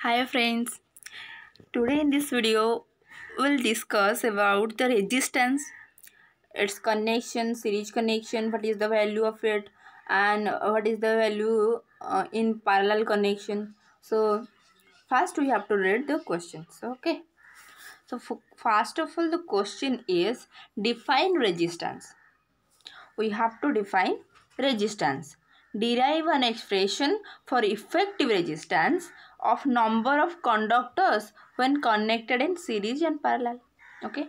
Hi friends, today in this video we'll discuss about the resistance, its connection, series connection, what is the value of it and what is the value uh, in parallel connection. So first we have to read the questions okay. So first of all the question is define resistance. We have to define resistance derive an expression for effective resistance of number of conductors when connected in series and parallel okay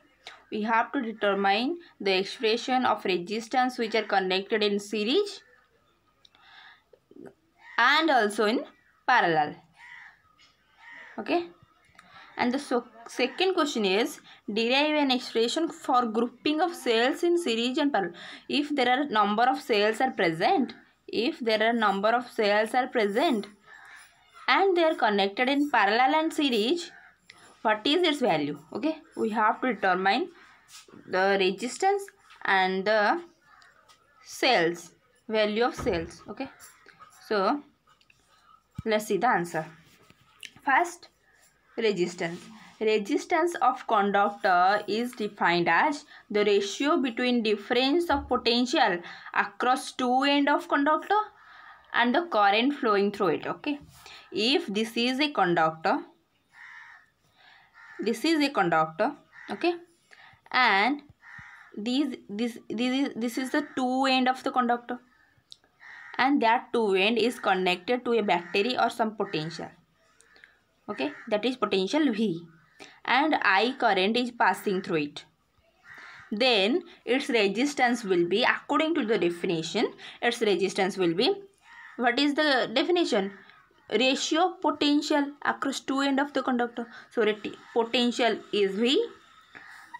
we have to determine the expression of resistance which are connected in series and also in parallel okay and the so second question is derive an expression for grouping of cells in series and parallel if there are number of cells are present if there are number of cells are present and they are connected in parallel and series what is its value okay we have to determine the resistance and the cells value of cells okay so let's see the answer first resistance Resistance of conductor is defined as the ratio between difference of potential across two end of conductor and the current flowing through it. Okay. If this is a conductor, this is a conductor. Okay. And these this this is this is the two end of the conductor and that two end is connected to a battery or some potential okay that is potential v and I current is passing through it. Then its resistance will be according to the definition its resistance will be what is the definition ratio potential across two end of the conductor so potential is V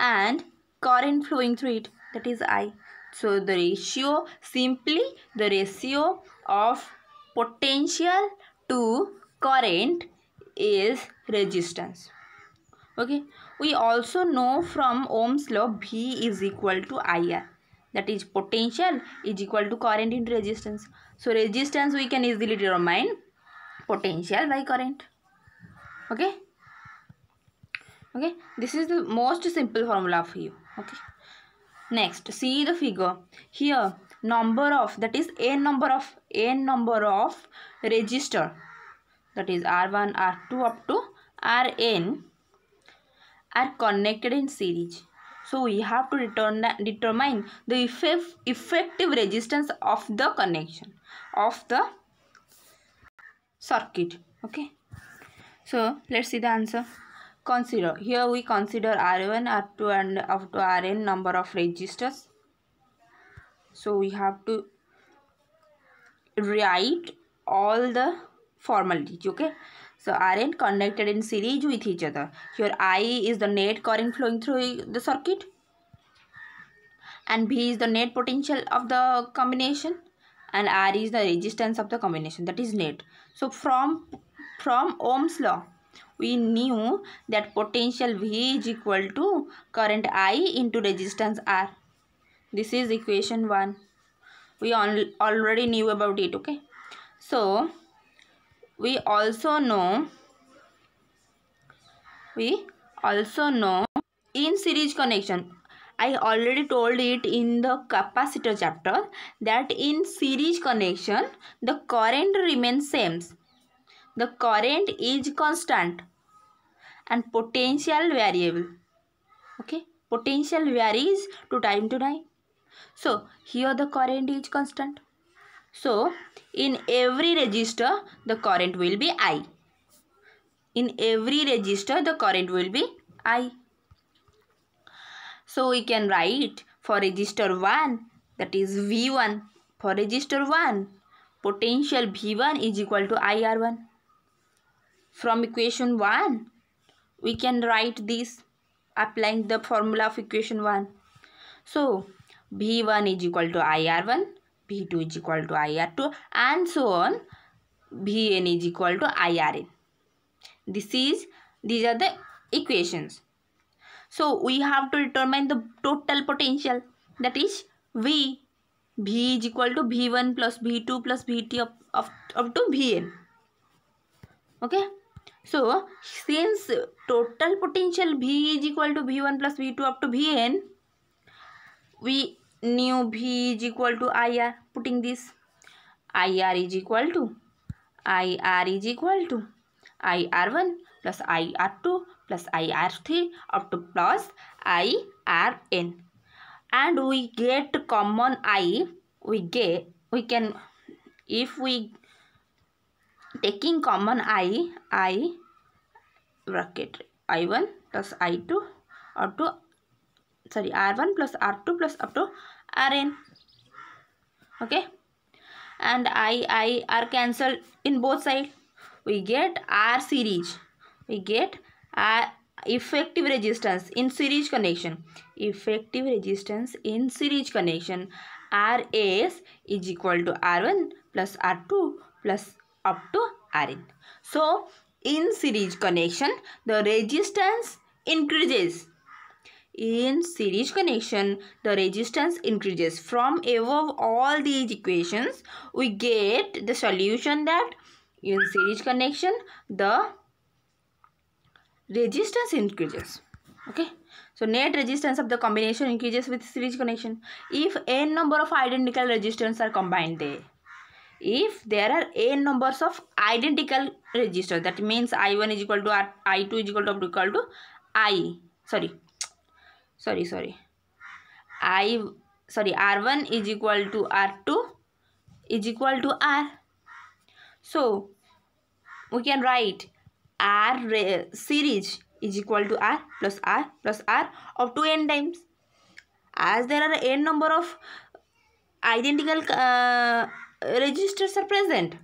and current flowing through it that is I so the ratio simply the ratio of potential to current is resistance okay we also know from ohm's law v is equal to ir that is potential is equal to current into resistance so resistance we can easily determine potential by current okay okay this is the most simple formula for you okay next see the figure here number of that is n number of n number of register that is r1 r2 up to rn are connected in series. So we have to determine the effective resistance of the connection of the circuit. Okay. So let's see the answer. Consider here we consider R1, R2 and up to Rn number of registers. So we have to write all the formalities. Okay so aren't connected in series with each other. Here I is the net current flowing through the circuit and V is the net potential of the combination and R is the resistance of the combination that is net. So from from Ohm's law we knew that potential V is equal to current I into resistance R. This is equation 1. We all already knew about it okay. So we also know we also know in series connection I already told it in the capacitor chapter that in series connection the current remains same. The current is constant and potential variable. Okay, potential varies to time to time. So here the current is constant. So, in every register, the current will be I. In every register, the current will be I. So, we can write for register 1, that is V1. For register 1, potential V1 is equal to IR1. From equation 1, we can write this applying the formula of equation 1. So, V1 is equal to IR1 V two is equal to I R two and so on V N is equal to I R N this is these are the equations so we have to determine the total potential that is V V is equal to V one plus V two plus V T up to V N okay so since total potential V is equal to V one plus V two up to V N V new v is equal to ir putting this ir is equal to ir is equal to ir1 plus ir2 plus ir3 up to plus irn and we get common i we get we can if we taking common i i bracket i1 plus i2 up to sorry r1 plus r2 plus up to rn okay and i i are cancelled in both side we get r series we get r effective resistance in series connection effective resistance in series connection rs is equal to r1 plus r2 plus up to rn so in series connection the resistance increases In series connection, the resistance increases. From above all these equations, we get the solution that in series connection, the resistance increases. Okay. So net resistance of the combination increases with series connection. If n number of identical resistors are combined there. If there are n numbers of identical resistors that means I1 is equal to I2 is equal to, equal to I. Sorry sorry sorry i sorry r1 is equal to r2 is equal to r so we can write r series is equal to r plus r plus r of 2n times as there are n number of identical uh, registers are present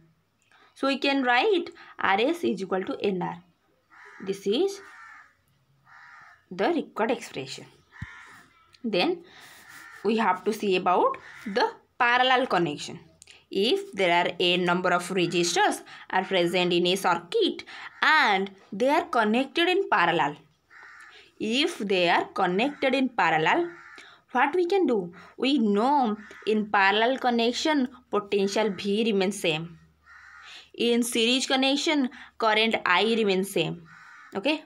so we can write rs is equal to nr this is the record expression then we have to see about the parallel connection if there are a number of registers are present in a circuit and they are connected in parallel if they are connected in parallel what we can do we know in parallel connection potential v remains same in series connection current i remains same okay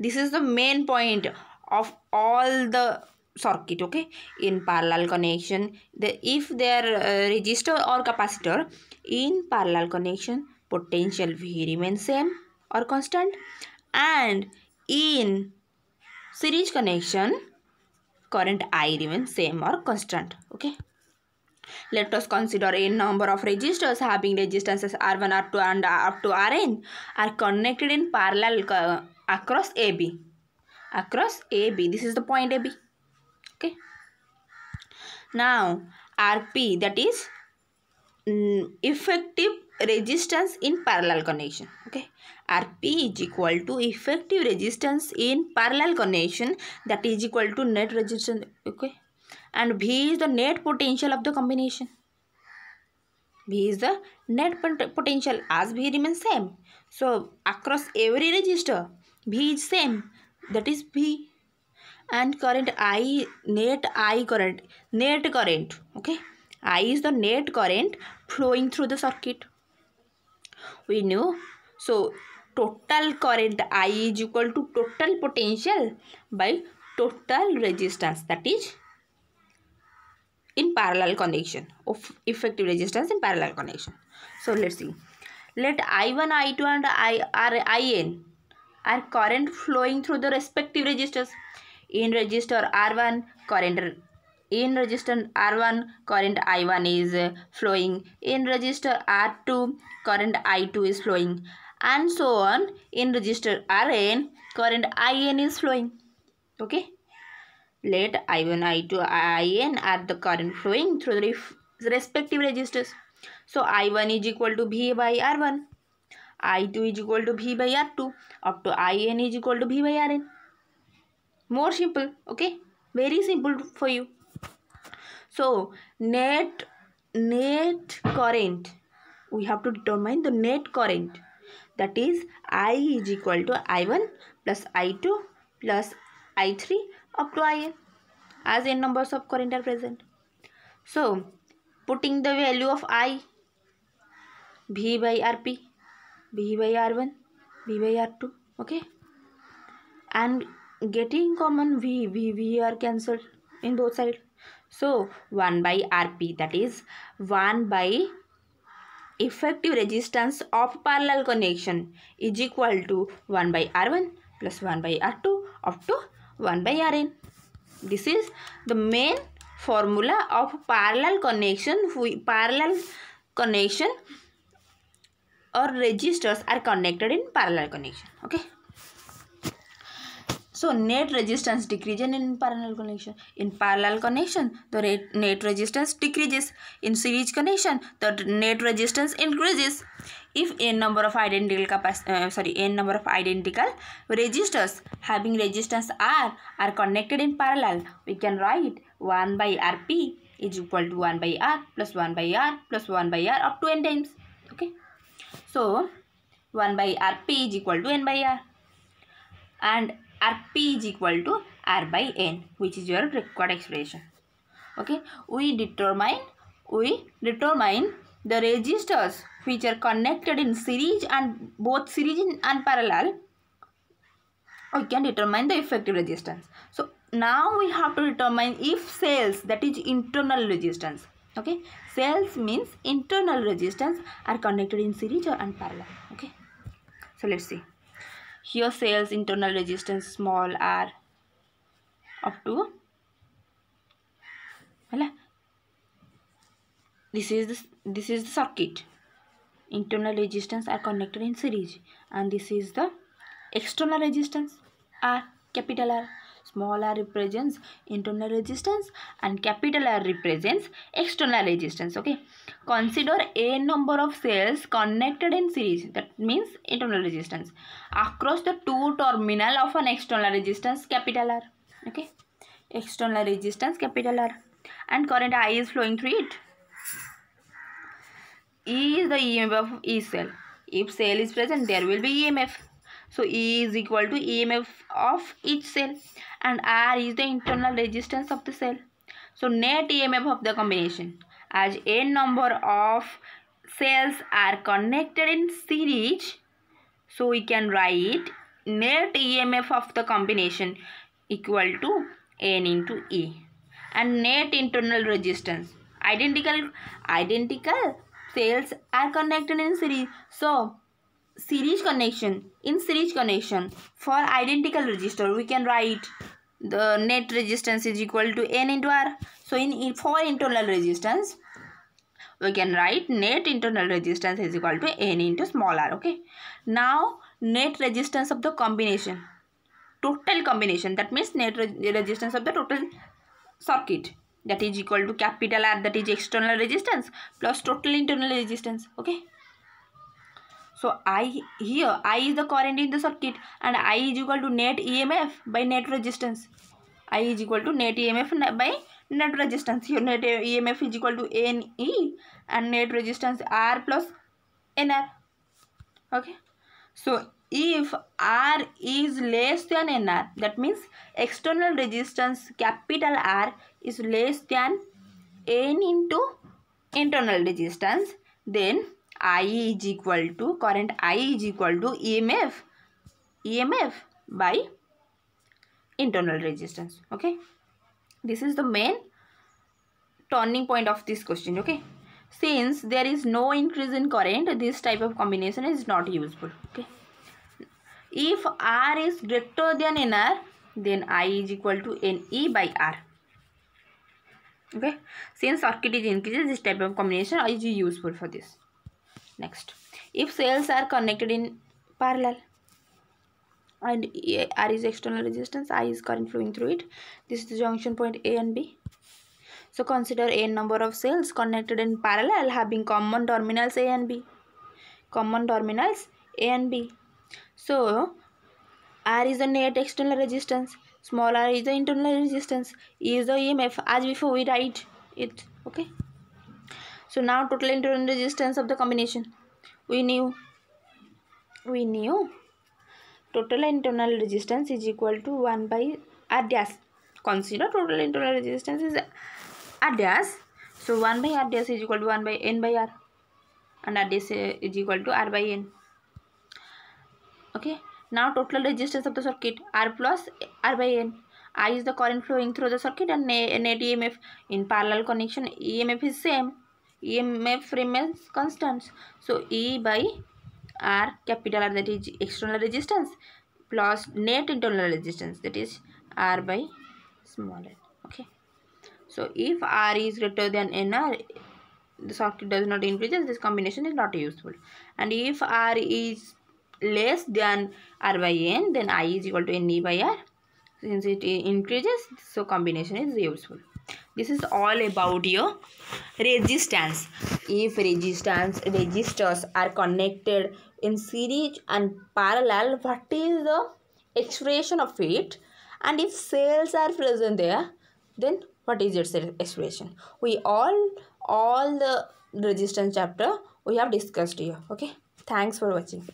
this is the main point of all the circuit okay in parallel connection the if their uh, resistor or capacitor in parallel connection potential v remains same or constant and in series connection current i remains same or constant okay let us consider a number of resistors having resistances r1 r2 and up to rn are connected in parallel across ab across ab this is the point ab okay now rp that is mm, effective resistance in parallel connection okay rp is equal to effective resistance in parallel connection that is equal to net resistance okay and v is the net potential of the combination v is the net potential as v remains same so across every resistor v is same that is v and current i net i current net current okay i is the net current flowing through the circuit we know so total current i is equal to total potential by total resistance that is in parallel connection of effective resistance in parallel connection so let's see let i1 i2 and i one i 2 and are in are current flowing through the respective resistors in register R1, current in resistor R1 current I1 is uh, flowing in resistor R2 current I2 is flowing and so on in resistor Rn current In is flowing okay let I1 I2 In are the current flowing through the respective resistors so I1 is equal to V by R1 I2 is equal to V by R2 up to In is equal to V by Rn more simple okay very simple for you so net net current we have to determine the net current that is i is equal to i1 plus i2 plus i3 up to in as n numbers of current are present so putting the value of i v by rp v by r1 v by r2 okay and getting common v v v are cancelled in both side so 1 by rp that is 1 by effective resistance of parallel connection is equal to 1 by r1 plus 1 by r2 up to 1 by rn this is the main formula of parallel connection parallel connection or resistors are connected in parallel connection okay So net resistance decreases in parallel connection. In parallel connection, the net resistance decreases. In series connection, the net resistance increases. If n number of identical uh, sorry n number of identical resistors having resistance R are connected in parallel, we can write 1 by Rp is equal to 1 by R plus 1 by R plus 1 by R up to n times. Okay. So 1 by Rp is equal to n by R. And r p is equal to r by n which is your required expression okay we determine we determine the resistors which are connected in series and both series and parallel we can determine the effective resistance so now we have to determine if cells that is internal resistance okay cells means internal resistance are connected in series or in parallel okay so let's see here cells internal resistance small r up to this is this is the circuit internal resistance are connected in series and this is the external resistance r capital r Small r represents internal resistance and capital R represents external resistance. Okay. Consider a number of cells connected in series. That means internal resistance. Across the two terminal of an external resistance capital R. Okay. External resistance capital R. And current I is flowing through it. E is the EMF of E cell. If cell is present, there will be EMF so E is equal to EMF of each cell and R is the internal resistance of the cell. So net EMF of the combination as n number of cells are connected in series so we can write net EMF of the combination equal to n into E and net internal resistance identical identical cells are connected in series so series connection in series connection for identical register we can write the net resistance is equal to n into r so in for internal resistance we can write net internal resistance is equal to n into small r okay now net resistance of the combination total combination that means net re resistance of the total circuit that is equal to capital r that is external resistance plus total internal resistance okay so I here I is the current in the circuit and I is equal to net EMF by net resistance. I is equal to net EMF by net resistance. Here net EMF is equal to NE and net resistance R plus NR. Okay. So if R is less than NR that means external resistance capital R is less than N into internal resistance then I is equal to current I is equal to EMF EMF by internal resistance okay this is the main turning point of this question okay since there is no increase in current this type of combination is not useful okay if r is greater than nr then i is equal to ne by r okay since circuit is increases this type of combination is useful for this Next, if cells are connected in parallel and R is external resistance, I is current flowing through it. This is the junction point A and B. So consider a number of cells connected in parallel having common terminals A and B. Common terminals A and B. So R is the net external resistance, small r is the internal resistance, E is the EMF as before we write it. Okay so now total internal resistance of the combination we knew we knew total internal resistance is equal to 1 by r dash consider total internal resistance is r dash so 1 by r dash is equal to 1 by n by r and r dash is equal to r by n okay now total resistance of the circuit r plus r by n i is the current flowing through the circuit and net in parallel connection emf is same EMF remains constant. So E by R capital R that is external resistance plus net internal resistance that is R by small Okay. So if R is greater than NR, the circuit does not increases. this combination is not useful. And if R is less than R by N, then I is equal to NE by R. Since it increases, so combination is useful this is all about your resistance if resistance resistors are connected in series and parallel what is the expression of it and if cells are present there then what is its expression we all all the resistance chapter we have discussed here okay thanks for watching